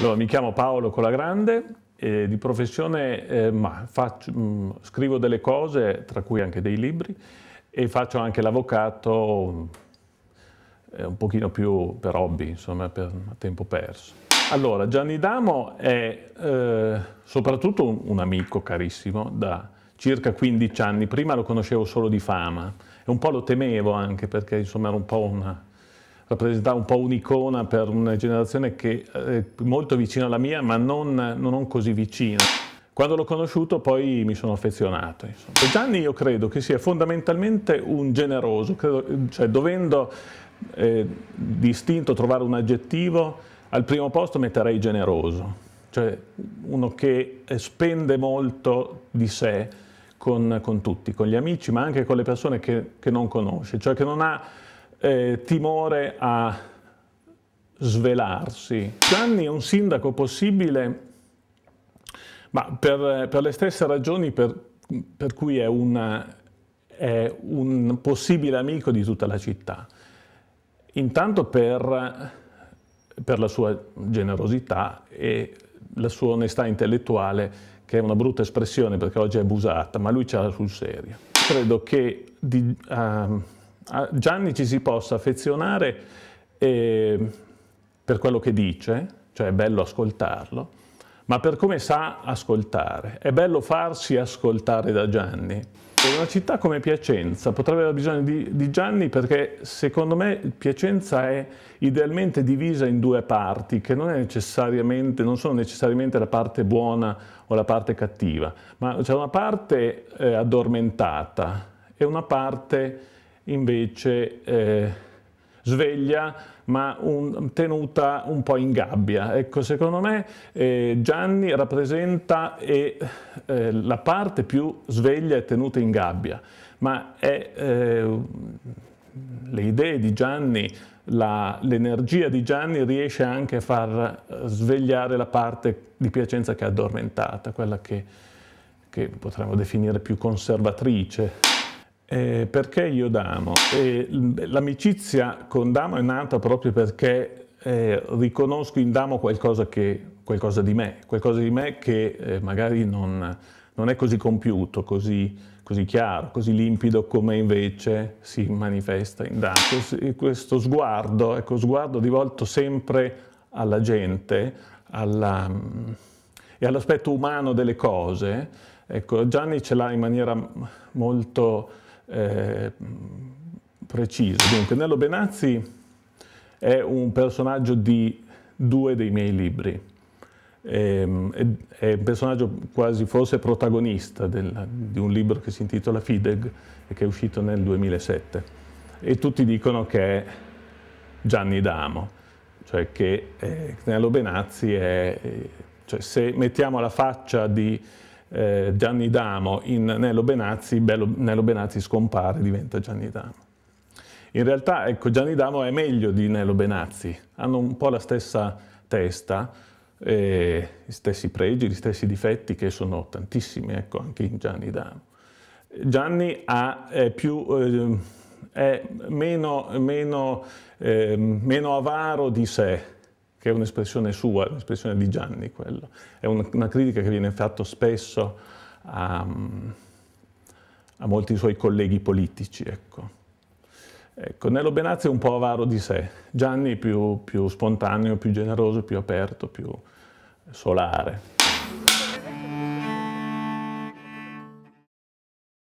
Allora, mi chiamo Paolo Colagrande, eh, di professione eh, ma faccio, mh, mm, scrivo delle cose, tra cui anche dei libri, e faccio anche l'avvocato mm, eh, un pochino più per hobby, insomma, per tempo perso. Allora, Gianni Damo è eh, soprattutto un, un amico carissimo da circa 15 anni, prima lo conoscevo solo di fama e un po' lo temevo anche perché insomma era un po' una rappresentava un po' un'icona per una generazione che è eh, molto vicina alla mia, ma non, non così vicina. Quando l'ho conosciuto poi mi sono affezionato. Insomma. Gianni io credo che sia fondamentalmente un generoso, credo, cioè dovendo eh, distinto trovare un aggettivo, al primo posto metterei generoso, cioè uno che spende molto di sé con, con tutti, con gli amici, ma anche con le persone che, che non conosce, cioè che non ha eh, timore a svelarsi. Gianni è un sindaco possibile, ma per, per le stesse ragioni per, per cui è, una, è un possibile amico di tutta la città. Intanto per, per la sua generosità e la sua onestà intellettuale, che è una brutta espressione perché oggi è abusata, ma lui ce l'ha sul serio. Credo che di, uh, a ah, Gianni ci si possa affezionare eh, per quello che dice, cioè è bello ascoltarlo, ma per come sa ascoltare. È bello farsi ascoltare da Gianni. Per una città come Piacenza potrebbe aver bisogno di, di, Gianni perché secondo me Piacenza è idealmente divisa in due parti che non, non sono necessariamente la parte buona o la parte cattiva, ma c'è una parte eh, addormentata e una parte invece eh, sveglia ma un, tenuta un po' in gabbia. Ecco, secondo me eh, Gianni rappresenta eh, la parte più sveglia e tenuta in gabbia, ma è, eh, le idee di Gianni l'energia di Gianni riesce anche a far eh, svegliare la parte di Piacenza che è addormentata, quella che, che potremmo definire più conservatrice. Eh, perché io Damo? Eh, l'amicizia con Damo è nata proprio perché eh, riconosco in Damo qualcosa, che, qualcosa, di me, qualcosa di me che eh, magari non, non, è così compiuto, così, così, chiaro, così limpido come invece si manifesta in Damo. Questo, questo sguardo, ecco, sguardo rivolto sempre alla gente alla, e all'aspetto umano delle cose, ecco, Gianni ce l'ha in maniera molto eh, preciso. Dunque, Nello Benazzi è un personaggio di due dei miei libri. Ehm, è, è un personaggio quasi forse protagonista del, di un libro che si intitola Fideg e che è uscito nel 2007 e tutti dicono che è Gianni D'Amo, cioè che eh, Nello Benazzi è, eh, cioè se mettiamo la faccia di eh, Gianni Damo in Nello Benazzi, Bello, Nello Benazzi scompare, diventa Gianni Damo. In realtà ecco, Gianni Damo è meglio di Nello Benazzi, hanno un po' la stessa testa, eh, gli stessi pregi, gli stessi difetti che sono tantissimi ecco, anche in Gianni Damo. Gianni ha, è, più, eh, è meno, meno, eh, meno avaro di sé, che è un'espressione sua, un'espressione di Gianni quello. È una critica che viene fatta spesso a, a molti suoi colleghi politici, ecco. Ecco, Nello Benazzi è un po' avaro di sé, Gianni più, più spontaneo, più generoso, più aperto, più solare.